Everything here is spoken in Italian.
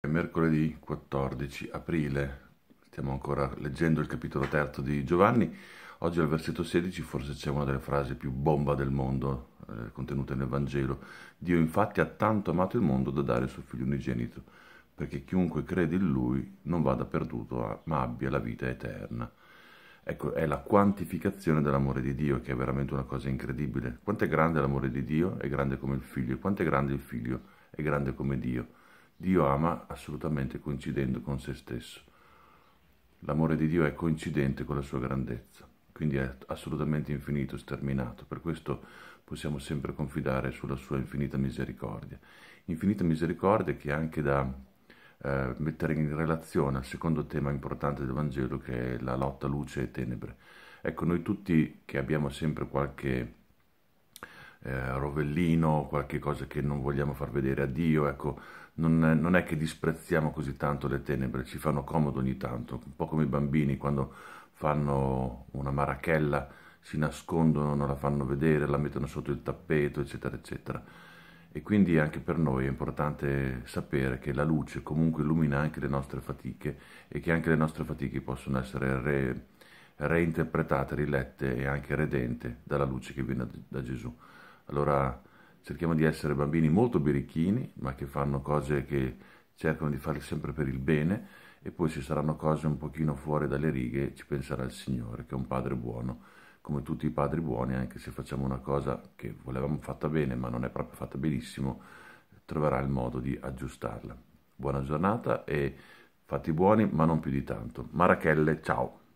È mercoledì 14 aprile, stiamo ancora leggendo il capitolo terzo di Giovanni. Oggi al versetto 16 forse c'è una delle frasi più bomba del mondo eh, contenute nel Vangelo. Dio infatti ha tanto amato il mondo da dare il suo figlio unigenito, perché chiunque crede in lui non vada perduto, ma abbia la vita eterna. Ecco, è la quantificazione dell'amore di Dio che è veramente una cosa incredibile. Quanto è grande l'amore di Dio? È grande come il figlio. Quanto è grande il figlio? È grande come Dio Dio ama assolutamente coincidendo con se stesso. L'amore di Dio è coincidente con la sua grandezza, quindi è assolutamente infinito, sterminato. Per questo possiamo sempre confidare sulla sua infinita misericordia. Infinita misericordia che è anche da eh, mettere in relazione al secondo tema importante del Vangelo che è la lotta luce e tenebre. Ecco, noi tutti che abbiamo sempre qualche eh, rovellino, qualche cosa che non vogliamo far vedere a Dio, ecco, non è, non è, che disprezziamo così tanto le tenebre, ci fanno comodo ogni tanto, un po' come i bambini quando fanno una marachella, si nascondono, non la fanno vedere, la mettono sotto il tappeto, eccetera, eccetera. E quindi anche per noi è importante sapere che la luce comunque illumina anche le nostre fatiche e che anche le nostre fatiche possono essere re, reinterpretate, rilette e anche redente dalla luce che viene da Gesù. Allora cerchiamo di essere bambini molto birichini, ma che fanno cose che cercano di fare sempre per il bene e poi se saranno cose un pochino fuori dalle righe ci penserà il Signore, che è un padre buono, come tutti i padri buoni, anche se facciamo una cosa che volevamo fatta bene ma non è proprio fatta benissimo, troverà il modo di aggiustarla. Buona giornata e fatti buoni ma non più di tanto. Marachelle, ciao!